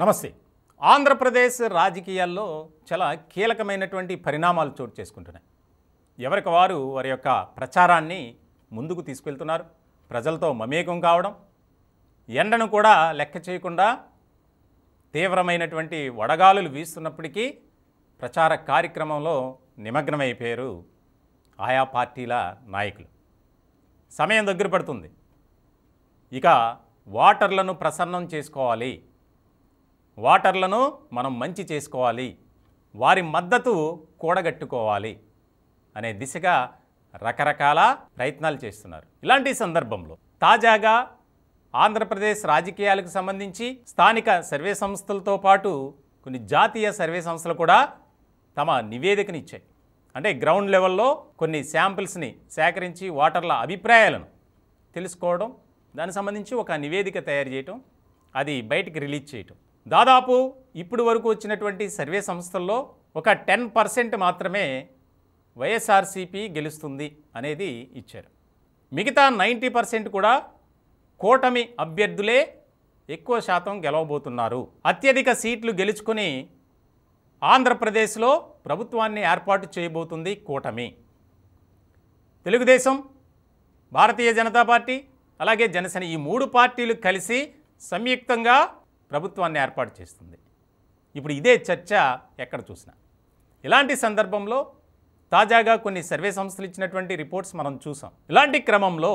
నమస్తే ఆంధ్రప్రదేశ్ రాజకీయాల్లో చాలా కీలకమైనటువంటి పరిణామాలు చోటు చేసుకుంటున్నాయి ఎవరికి వారు వారి యొక్క ప్రచారాన్ని ముందుకు తీసుకెళ్తున్నారు ప్రజలతో మమేకం కావడం ఎండను కూడా లెక్క చేయకుండా తీవ్రమైనటువంటి వడగాలులు వీస్తున్నప్పటికీ ప్రచార కార్యక్రమంలో నిమగ్నమైపోయారు ఆయా పార్టీల నాయకులు సమయం దగ్గర పడుతుంది ఇక ఓటర్లను ప్రసన్నం చేసుకోవాలి వాటర్లను మనం మంచి చేసుకోవాలి వారి మద్దతు కూడగట్టుకోవాలి అనే దిశగా రకరకాల ప్రయత్నాలు చేస్తున్నారు ఇలాంటి సందర్భంలో తాజాగా ఆంధ్రప్రదేశ్ రాజకీయాలకు సంబంధించి స్థానిక సర్వే సంస్థలతో పాటు కొన్ని జాతీయ సర్వే సంస్థలు కూడా తమ నివేదికనిచ్చాయి అంటే గ్రౌండ్ లెవెల్లో కొన్ని శాంపిల్స్ని సేకరించి వాటర్ల అభిప్రాయాలను తెలుసుకోవడం దానికి సంబంధించి ఒక నివేదిక తయారు చేయటం అది బయటికి రిలీజ్ చేయటం దాదాపు ఇప్పుడు వరకు వచ్చినటువంటి సర్వే సంస్థల్లో ఒక టెన్ పర్సెంట్ మాత్రమే వైఎస్ఆర్సీపీ గెలుస్తుంది అనేది ఇచ్చారు మిగతా నైంటీ పర్సెంట్ కూడా కూటమి అభ్యర్థులే ఎక్కువ శాతం గెలవబోతున్నారు అత్యధిక సీట్లు గెలుచుకొని ఆంధ్రప్రదేశ్లో ప్రభుత్వాన్ని ఏర్పాటు చేయబోతుంది కూటమి తెలుగుదేశం భారతీయ జనతా పార్టీ అలాగే జనసేన ఈ మూడు పార్టీలు కలిసి సంయుక్తంగా ప్రభుత్వాన్ని ఏర్పాటు చేస్తుంది ఇప్పుడు ఇదే చర్చ ఎక్కడ చూసినా ఇలాంటి సందర్భంలో తాజాగా కొన్ని సర్వే సంస్థలు ఇచ్చినటువంటి రిపోర్ట్స్ మనం చూసాం ఇలాంటి క్రమంలో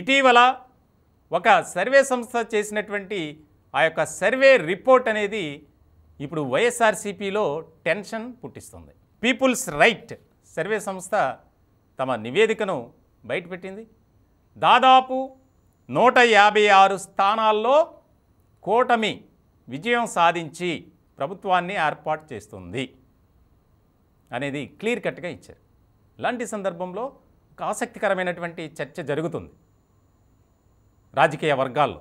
ఇటీవల ఒక సర్వే సంస్థ చేసినటువంటి ఆ యొక్క సర్వే రిపోర్ట్ అనేది ఇప్పుడు వైఎస్ఆర్సీపీలో టెన్షన్ పుట్టిస్తుంది పీపుల్స్ రైట్ సర్వే సంస్థ తమ నివేదికను బయటపెట్టింది దాదాపు నూట యాభై ఆరు స్థానాల్లో కూటమి విజయం సాధించి ప్రభుత్వాన్ని ఏర్పాటు చేస్తుంది అనేది క్లియర్ కట్గా ఇచ్చారు ఇలాంటి సందర్భంలో ఒక ఆసక్తికరమైనటువంటి చర్చ జరుగుతుంది రాజకీయ వర్గాల్లో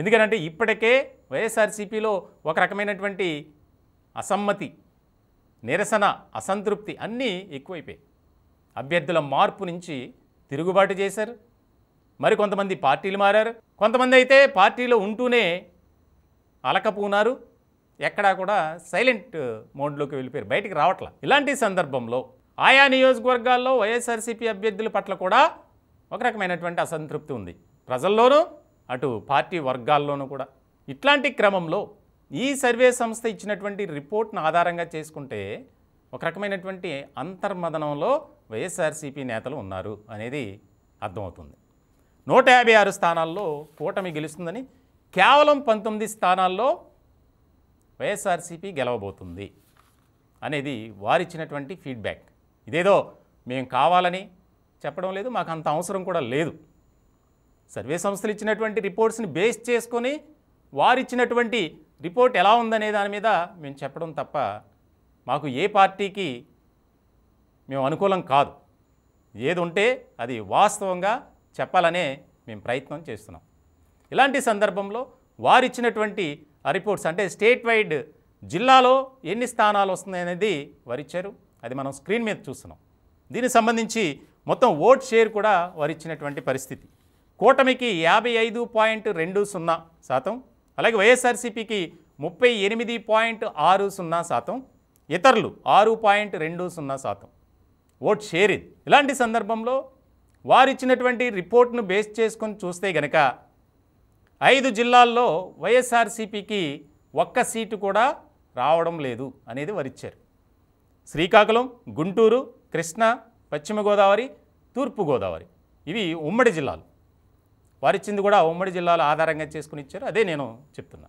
ఎందుకనంటే ఇప్పటికే వైఎస్ఆర్సీపీలో ఒక రకమైనటువంటి అసమ్మతి నిరసన అసంతృప్తి అన్నీ ఎక్కువైపోయాయి అభ్యర్థుల మార్పు నుంచి తిరుగుబాటు చేశారు మరి కొంతమంది పార్టీలు మారారు కొంతమంది అయితే పార్టీలో ఉంటూనే అలకపోనారు ఎక్కడా కూడా సైలెంట్ మోడ్లోకి వెళ్ళిపోయారు బయటికి రావట్ల ఇలాంటి సందర్భంలో ఆయా నియోజకవర్గాల్లో వైఎస్ఆర్సీపీ అభ్యర్థుల పట్ల కూడా ఒక రకమైనటువంటి అసంతృప్తి ఉంది ప్రజల్లోనూ అటు పార్టీ వర్గాల్లోనూ కూడా ఇట్లాంటి క్రమంలో ఈ సర్వే సంస్థ ఇచ్చినటువంటి రిపోర్ట్ను ఆధారంగా చేసుకుంటే ఒక రకమైనటువంటి అంతర్మదనంలో వైఎస్ఆర్సీపీ నేతలు ఉన్నారు అనేది అర్థమవుతుంది నూట యాభై ఆరు స్థానాల్లో కూటమి గెలుస్తుందని కేవలం పంతొమ్మిది స్థానాల్లో వైఎస్ఆర్సీపీ గెలవబోతుంది అనేది వారిచ్చినటువంటి ఫీడ్బ్యాక్ ఇదేదో మేము కావాలని చెప్పడం లేదు మాకు అంత అవసరం కూడా లేదు సర్వే సంస్థలు ఇచ్చినటువంటి రిపోర్ట్స్ని బేస్ చేసుకొని వారిచ్చినటువంటి రిపోర్ట్ ఎలా ఉందనే దాని మీద మేము చెప్పడం తప్ప మాకు ఏ పార్టీకి మేము అనుకూలం కాదు ఏది ఉంటే అది వాస్తవంగా చెప్పాలనే మేము ప్రయత్నం చేస్తున్నాం ఇలాంటి సందర్భంలో వారిచ్చినటువంటి రిపోర్ట్స్ అంటే స్టేట్ వైడ్ జిల్లాలో ఎన్ని స్థానాలు వస్తున్నాయి అనేది వారిచ్చారు అది మనం స్క్రీన్ మీద చూస్తున్నాం దీనికి సంబంధించి మొత్తం ఓట్ షేర్ కూడా ఇచ్చినటువంటి పరిస్థితి కూటమికి యాభై ఐదు పాయింట్ రెండు సున్నా శాతం అలాగే వైఎస్ఆర్సీపీకి ముప్పై ఎనిమిది పాయింట్ ఆరు సున్నా శాతం ఇతరులు ఆరు పాయింట్ రెండు సున్నా శాతం ఓట్ షేర్ ఇది ఇలాంటి సందర్భంలో వారిచ్చినటువంటి రిపోర్ట్ను బేస్ చేసుకొని చూస్తే గనక ఐదు జిల్లాల్లో వైఎస్ఆర్సీపీకి ఒక్క సీటు కూడా రావడం లేదు అనేది వరిచ్చారు శ్రీకాకుళం గుంటూరు కృష్ణా పశ్చిమ గోదావరి తూర్పు గోదావరి ఇవి ఉమ్మడి జిల్లాలు వారిచ్చింది కూడా ఉమ్మడి జిల్లాలు ఆధారంగా చేసుకుని ఇచ్చారు అదే నేను చెప్తున్నా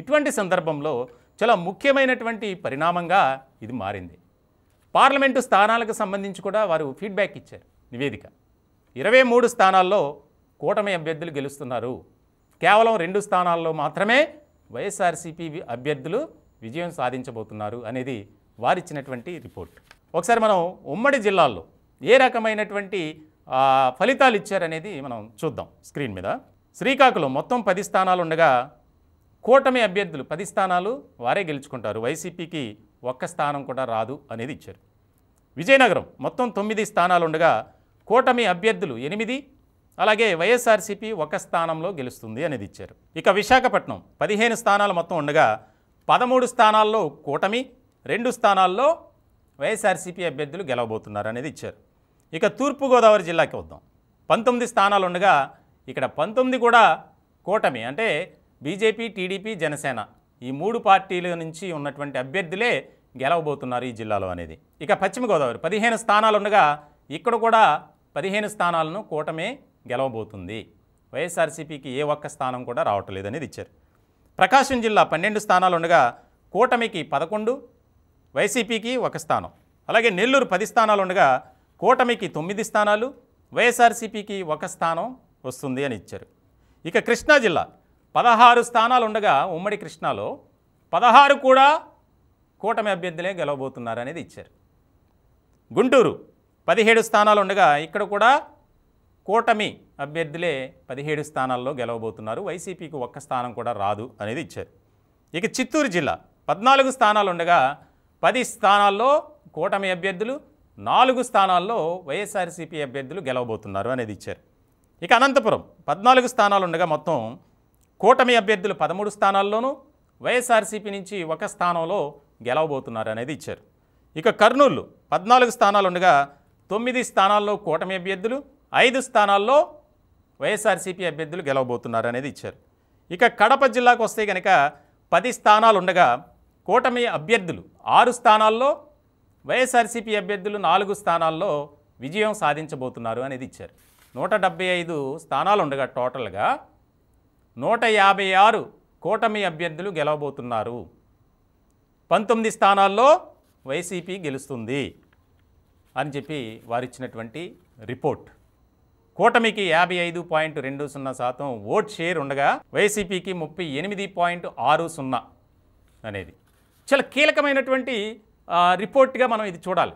ఇటువంటి సందర్భంలో చాలా ముఖ్యమైనటువంటి పరిణామంగా ఇది మారింది పార్లమెంటు స్థానాలకు సంబంధించి కూడా వారు ఫీడ్బ్యాక్ ఇచ్చారు నివేదిక ఇరవై మూడు స్థానాల్లో కూటమి అభ్యర్థులు గెలుస్తున్నారు కేవలం రెండు స్థానాల్లో మాత్రమే వైఎస్ఆర్సీపీ అభ్యర్థులు విజయం సాధించబోతున్నారు అనేది వారిచ్చినటువంటి రిపోర్ట్ ఒకసారి మనం ఉమ్మడి జిల్లాల్లో ఏ రకమైనటువంటి ఫలితాలు ఇచ్చారనేది మనం చూద్దాం స్క్రీన్ మీద శ్రీకాకుళం మొత్తం పది స్థానాలు ఉండగా కూటమి అభ్యర్థులు పది స్థానాలు వారే గెలుచుకుంటారు వైసీపీకి ఒక్క స్థానం కూడా రాదు అనేది ఇచ్చారు విజయనగరం మొత్తం తొమ్మిది స్థానాలు ఉండగా కూటమి అభ్యర్థులు ఎనిమిది అలాగే వైఎస్ఆర్సీపీ ఒక స్థానంలో గెలుస్తుంది అనేది ఇచ్చారు ఇక విశాఖపట్నం పదిహేను స్థానాలు మొత్తం ఉండగా పదమూడు స్థానాల్లో కూటమి రెండు స్థానాల్లో వైఎస్ఆర్సీపీ అభ్యర్థులు గెలవబోతున్నారు అనేది ఇచ్చారు ఇక తూర్పుగోదావరి జిల్లాకి వద్దాం పంతొమ్మిది స్థానాలు ఉండగా ఇక్కడ పంతొమ్మిది కూడా కూటమి అంటే బీజేపీ టీడీపీ జనసేన ఈ మూడు పార్టీల నుంచి ఉన్నటువంటి అభ్యర్థులే గెలవబోతున్నారు ఈ జిల్లాలో అనేది ఇక పశ్చిమ గోదావరి పదిహేను స్థానాలు ఉండగా ఇక్కడ కూడా పదిహేను స్థానాలను కూటమే గెలవబోతుంది వైఎస్ఆర్సీపీకి ఏ ఒక్క స్థానం కూడా లేదనేది ఇచ్చారు ప్రకాశం జిల్లా పన్నెండు స్థానాలు ఉండగా కూటమికి పదకొండు వైసీపీకి ఒక స్థానం అలాగే నెల్లూరు పది స్థానాలు ఉండగా కూటమికి తొమ్మిది స్థానాలు వైఎస్ఆర్సీపీకి ఒక స్థానం వస్తుంది అని ఇచ్చారు ఇక కృష్ణా జిల్లా పదహారు స్థానాలు ఉండగా ఉమ్మడి కృష్ణాలో పదహారు కూడా కూటమి అభ్యర్థులే గెలవబోతున్నారనేది ఇచ్చారు గుంటూరు పదిహేడు స్థానాలు ఉండగా ఇక్కడ కూడా కూటమి అభ్యర్థులే పదిహేడు స్థానాల్లో గెలవబోతున్నారు వైసీపీకి ఒక్క స్థానం కూడా రాదు అనేది ఇచ్చారు ఇక చిత్తూరు జిల్లా పద్నాలుగు స్థానాలు ఉండగా పది స్థానాల్లో కూటమి అభ్యర్థులు నాలుగు స్థానాల్లో వైఎస్ఆర్సీపీ అభ్యర్థులు గెలవబోతున్నారు అనేది ఇచ్చారు ఇక అనంతపురం పద్నాలుగు స్థానాలు ఉండగా మొత్తం కూటమి అభ్యర్థులు పదమూడు స్థానాల్లోనూ వైఎస్ఆర్సీపీ నుంచి ఒక స్థానంలో గెలవబోతున్నారు అనేది ఇచ్చారు ఇక కర్నూలు పద్నాలుగు స్థానాలు ఉండగా తొమ్మిది స్థానాల్లో కూటమి అభ్యర్థులు ఐదు స్థానాల్లో వైఎస్ఆర్సీపీ అభ్యర్థులు గెలవబోతున్నారు అనేది ఇచ్చారు ఇక కడప జిల్లాకు వస్తే కనుక పది స్థానాలు ఉండగా కూటమి అభ్యర్థులు ఆరు స్థానాల్లో వైఎస్ఆర్సీపీ అభ్యర్థులు నాలుగు స్థానాల్లో విజయం సాధించబోతున్నారు అనేది ఇచ్చారు నూట డెబ్బై ఐదు స్థానాలు ఉండగా టోటల్గా నూట యాభై ఆరు కూటమి అభ్యర్థులు గెలవబోతున్నారు పంతొమ్మిది స్థానాల్లో వైసీపీ గెలుస్తుంది అని చెప్పి వారిచ్చినటువంటి రిపోర్ట్ కూటమికి యాభై ఐదు పాయింట్ రెండు సున్నా శాతం ఓట్ షేర్ ఉండగా వైసీపీకి ముప్పై ఎనిమిది పాయింట్ ఆరు సున్నా అనేది చాలా కీలకమైనటువంటి రిపోర్ట్గా మనం ఇది చూడాలి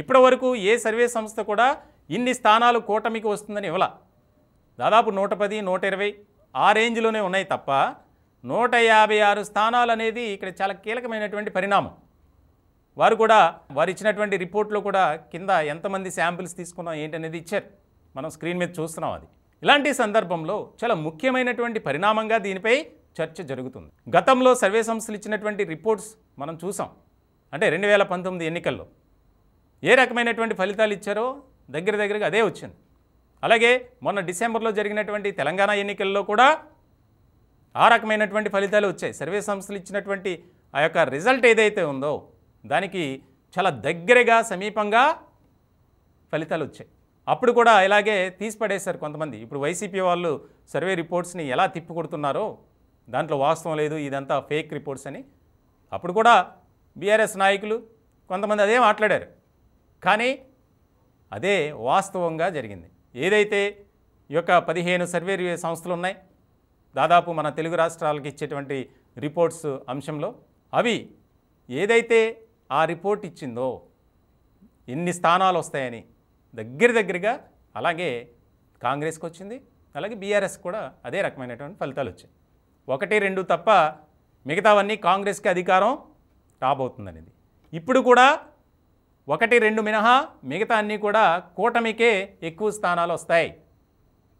ఇప్పటివరకు ఏ సర్వే సంస్థ కూడా ఇన్ని స్థానాలు కూటమికి వస్తుందని ఇవ్వాల దాదాపు నూట పది నూట ఇరవై ఆ రేంజ్లోనే ఉన్నాయి తప్ప నూట యాభై ఆరు స్థానాలు అనేది ఇక్కడ చాలా కీలకమైనటువంటి పరిణామం వారు కూడా వారు ఇచ్చినటువంటి రిపోర్ట్లో కూడా కింద ఎంతమంది శాంపిల్స్ తీసుకున్నాం ఏంటనేది ఇచ్చారు మనం స్క్రీన్ మీద చూస్తున్నాం అది ఇలాంటి సందర్భంలో చాలా ముఖ్యమైనటువంటి పరిణామంగా దీనిపై చర్చ జరుగుతుంది గతంలో సర్వే సంస్థలు ఇచ్చినటువంటి రిపోర్ట్స్ మనం చూసాం అంటే రెండు వేల పంతొమ్మిది ఎన్నికల్లో ఏ రకమైనటువంటి ఫలితాలు ఇచ్చారో దగ్గర దగ్గరగా అదే వచ్చింది అలాగే మొన్న డిసెంబర్లో జరిగినటువంటి తెలంగాణ ఎన్నికల్లో కూడా ఆ రకమైనటువంటి ఫలితాలు వచ్చాయి సర్వే సంస్థలు ఇచ్చినటువంటి ఆ యొక్క రిజల్ట్ ఏదైతే ఉందో దానికి చాలా దగ్గరగా సమీపంగా ఫలితాలు వచ్చాయి అప్పుడు కూడా ఇలాగే తీసిపడేశారు కొంతమంది ఇప్పుడు వైసీపీ వాళ్ళు సర్వే రిపోర్ట్స్ని ఎలా తిప్పికొడుతున్నారో దాంట్లో వాస్తవం లేదు ఇదంతా ఫేక్ రిపోర్ట్స్ అని అప్పుడు కూడా బీఆర్ఎస్ నాయకులు కొంతమంది అదే మాట్లాడారు కానీ అదే వాస్తవంగా జరిగింది ఏదైతే ఈ యొక్క పదిహేను సర్వే సంస్థలు ఉన్నాయి దాదాపు మన తెలుగు రాష్ట్రాలకు ఇచ్చేటువంటి రిపోర్ట్స్ అంశంలో అవి ఏదైతే ఆ రిపోర్ట్ ఇచ్చిందో ఎన్ని స్థానాలు వస్తాయని దగ్గర దగ్గరగా అలాగే కాంగ్రెస్కి వచ్చింది అలాగే బీఆర్ఎస్ కూడా అదే రకమైనటువంటి ఫలితాలు వచ్చాయి ఒకటి రెండు తప్ప మిగతావన్నీ కాంగ్రెస్కి అధికారం రాబోతుందనేది ఇప్పుడు కూడా ఒకటి రెండు మినహా మిగతా అన్నీ కూడా కూటమికే ఎక్కువ స్థానాలు వస్తాయి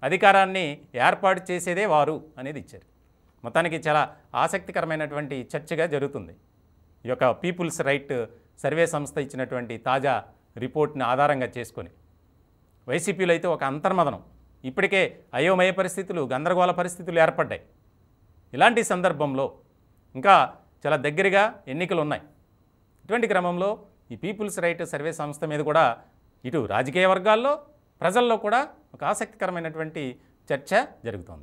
అధికారాన్ని ఏర్పాటు చేసేదే వారు అనేది ఇచ్చారు మొత్తానికి చాలా ఆసక్తికరమైనటువంటి చర్చగా జరుగుతుంది ఈ యొక్క పీపుల్స్ రైట్ సర్వే సంస్థ ఇచ్చినటువంటి తాజా రిపోర్ట్ని ఆధారంగా చేసుకొని వైసీపీలో అయితే ఒక అంతర్మదనం ఇప్పటికే అయోమయ పరిస్థితులు గందరగోళ పరిస్థితులు ఏర్పడ్డాయి ఇలాంటి సందర్భంలో ఇంకా చాలా దగ్గరగా ఎన్నికలు ఉన్నాయి ఇటువంటి క్రమంలో ఈ పీపుల్స్ రైట్ సర్వే సంస్థ మీద కూడా ఇటు రాజకీయ వర్గాల్లో ప్రజల్లో కూడా ఒక ఆసక్తికరమైనటువంటి చర్చ జరుగుతోంది